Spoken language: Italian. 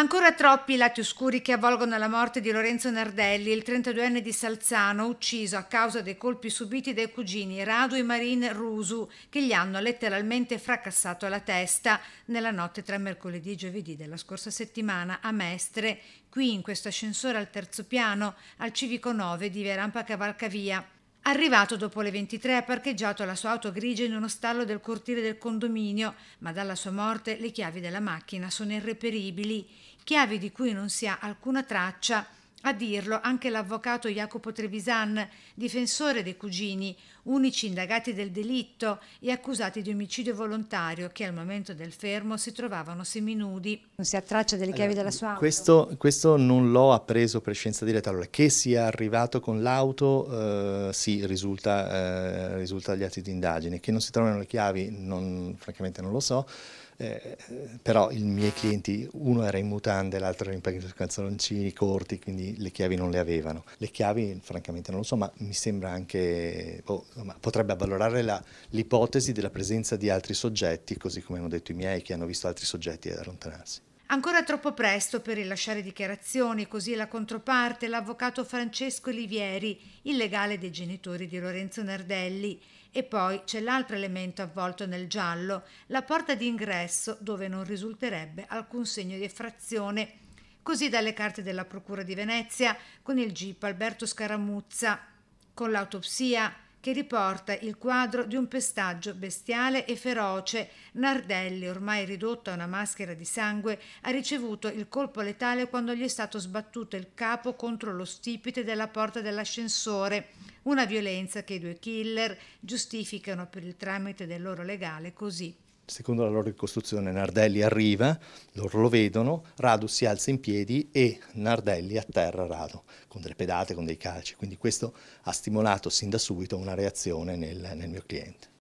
Ancora troppi i lati oscuri che avvolgono la morte di Lorenzo Nardelli, il 32enne di Salzano, ucciso a causa dei colpi subiti dai cugini Radu e Marin Rusu, che gli hanno letteralmente fracassato la testa nella notte tra mercoledì e giovedì della scorsa settimana a Mestre, qui in questo ascensore al terzo piano, al civico 9 di Verampa Cavalcavia. Arrivato dopo le 23 ha parcheggiato la sua auto grigia in uno stallo del cortile del condominio, ma dalla sua morte le chiavi della macchina sono irreperibili, chiavi di cui non si ha alcuna traccia a dirlo anche l'avvocato Jacopo Trevisan, difensore dei cugini, unici indagati del delitto e accusati di omicidio volontario che al momento del fermo si trovavano seminudi. Non si ha traccia delle chiavi allora, della sua auto? Questo, questo non l'ho appreso per scienza diretta. Allora, che sia arrivato con l'auto, eh, sì, risulta, eh, risulta agli atti di indagine. Che non si trovino le chiavi, non, francamente non lo so eh, però i miei clienti, uno era in mutande, l'altro era in calzoncini corti, quindi le chiavi non le avevano. Le chiavi francamente non lo so, ma mi sembra anche, oh, potrebbe avvalorare l'ipotesi della presenza di altri soggetti, così come hanno detto i miei che hanno visto altri soggetti allontanarsi. Ancora troppo presto per rilasciare dichiarazioni, così la controparte, l'avvocato Francesco Olivieri, il legale dei genitori di Lorenzo Nardelli. E poi c'è l'altro elemento avvolto nel giallo, la porta d'ingresso dove non risulterebbe alcun segno di effrazione. Così dalle carte della Procura di Venezia, con il GIP Alberto Scaramuzza, con l'autopsia che riporta il quadro di un pestaggio bestiale e feroce. Nardelli, ormai ridotto a una maschera di sangue, ha ricevuto il colpo letale quando gli è stato sbattuto il capo contro lo stipite della porta dell'ascensore, una violenza che i due killer giustificano per il tramite del loro legale così. Secondo la loro ricostruzione Nardelli arriva, loro lo vedono, Radu si alza in piedi e Nardelli atterra Radu con delle pedate, con dei calci. Quindi questo ha stimolato sin da subito una reazione nel, nel mio cliente.